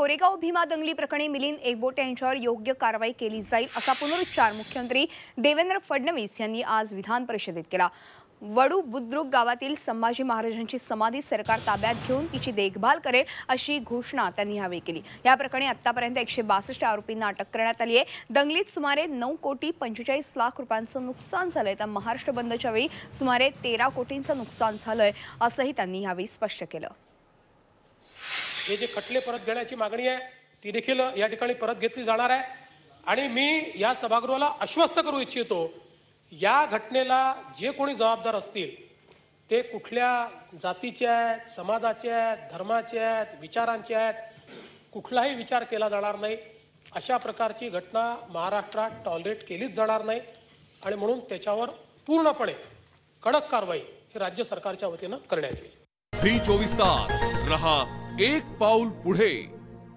कोरेगाव भीमा दंगली प्रकरणी मिलिंद एकबोटे यांच्यावर योग्य कारवाई केली जाईल असा पुनरुच्चार मुख्यमंत्री देवेंद्र फडणवीस यांनी आज विधान परिषदेत केला वडू बुद्रुक गावातील संभाजी महाराजांची समाधी सरकार ताब्यात घेऊन तिची देखभाल करेल अशी घोषणा त्यांनी यावेळी केली या प्रकरणी आतापर्यंत एकशे बासष्ट आरोपींना अटक करण्यात आली आहे दंगलीत सुमारे नऊ कोटी पंचेचाळीस लाख रुपयांचं नुकसान झालंय तर महाराष्ट्र बंदच्या वेळी सुमारे तेरा कोटींचं नुकसान झालंय असंही त्यांनी यावेळी स्पष्ट केलं हे जे खटले परत घेण्याची मागणी आहे ती देखील या ठिकाणी परत घेतली जाणार आहे आणि मी या सभागृहाला आश्वस्त करू इच्छितो या घटनेला जे कोणी जबाबदार असतील ते कुठल्या जातीचे आहेत समाजाचे आहेत धर्माचे आहेत विचारांचे आहेत कुठलाही विचार केला जाणार नाही अशा प्रकारची घटना महाराष्ट्रात टॉलरेट केलीच जाणार नाही आणि म्हणून त्याच्यावर पूर्णपणे कडक कारवाई ही राज्य सरकारच्या वतीनं करण्यात येईल फ्री चोवीस तास रहा एक पाऊल पुढे